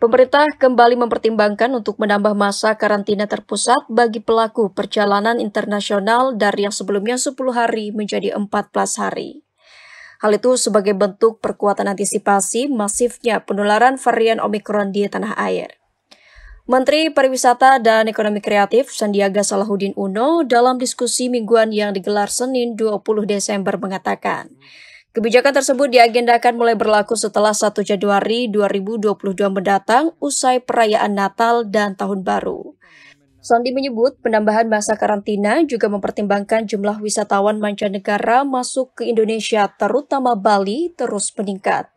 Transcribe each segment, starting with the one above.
Pemerintah kembali mempertimbangkan untuk menambah masa karantina terpusat bagi pelaku perjalanan internasional dari yang sebelumnya 10 hari menjadi 14 hari. Hal itu sebagai bentuk perkuatan antisipasi masifnya penularan varian Omikron di tanah air. Menteri Pariwisata dan Ekonomi Kreatif Sandiaga Salahuddin Uno dalam diskusi mingguan yang digelar Senin 20 Desember mengatakan, Kebijakan tersebut diagendakan mulai berlaku setelah 1 Januari 2022 mendatang usai perayaan Natal dan Tahun Baru. Sandi menyebut penambahan masa karantina juga mempertimbangkan jumlah wisatawan mancanegara masuk ke Indonesia, terutama Bali, terus meningkat.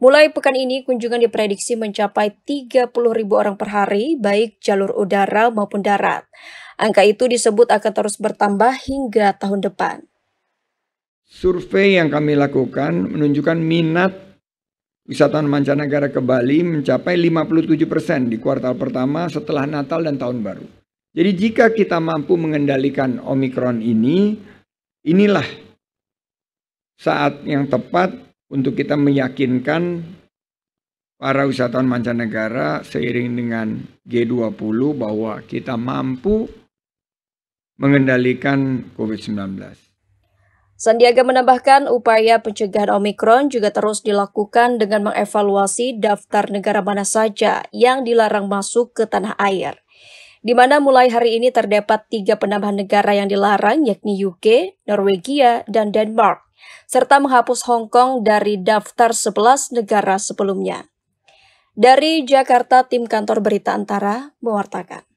Mulai pekan ini, kunjungan diprediksi mencapai 30 ribu orang per hari, baik jalur udara maupun darat. Angka itu disebut akan terus bertambah hingga tahun depan. Survei yang kami lakukan menunjukkan minat wisatawan mancanegara ke Bali mencapai 57% persen di kuartal pertama setelah Natal dan Tahun Baru. Jadi jika kita mampu mengendalikan Omikron ini, inilah saat yang tepat untuk kita meyakinkan para wisatawan mancanegara seiring dengan G20 bahwa kita mampu mengendalikan COVID-19. Sandiaga menambahkan upaya pencegahan Omikron juga terus dilakukan dengan mengevaluasi daftar negara mana saja yang dilarang masuk ke tanah air. Di mana mulai hari ini terdapat tiga penambahan negara yang dilarang yakni UK, Norwegia, dan Denmark, serta menghapus Hong Kong dari daftar 11 negara sebelumnya. Dari Jakarta, tim kantor berita Antara mewartakan.